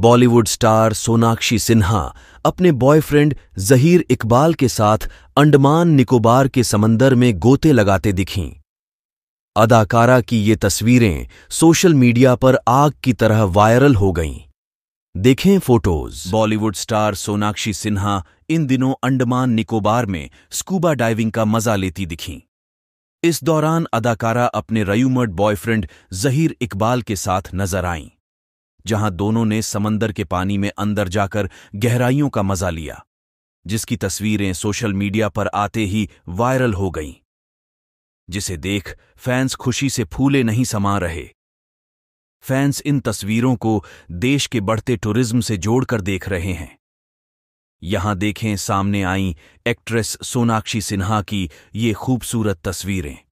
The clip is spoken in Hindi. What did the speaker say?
बॉलीवुड स्टार सोनाक्षी सिन्हा अपने बॉयफ्रेंड जहीर इकबाल के साथ अंडमान निकोबार के समंदर में गोते लगाते दिखीं अदाकारा की ये तस्वीरें सोशल मीडिया पर आग की तरह वायरल हो गईं देखें photos Bollywood star Sonakshi Sinha इन दिनों अंडमान निकोबार में स्कूबा डाइविंग का मजा लेती दिखीं इस दौरान अदाकारा अपने रयूमर्ड बॉयफ्रेंड जहीर इकबाल के साथ नजर आईं जहां दोनों ने समंदर के पानी में अंदर जाकर गहराइयों का मजा लिया जिसकी तस्वीरें सोशल मीडिया पर आते ही वायरल हो गईं जिसे देख फैंस खुशी से फूले नहीं समा रहे फैंस इन तस्वीरों को देश के बढ़ते टूरिज्म से जोड़कर देख रहे हैं यहां देखें सामने आई एक्ट्रेस सोनाक्षी सिन्हा की ये खूबसूरत तस्वीरें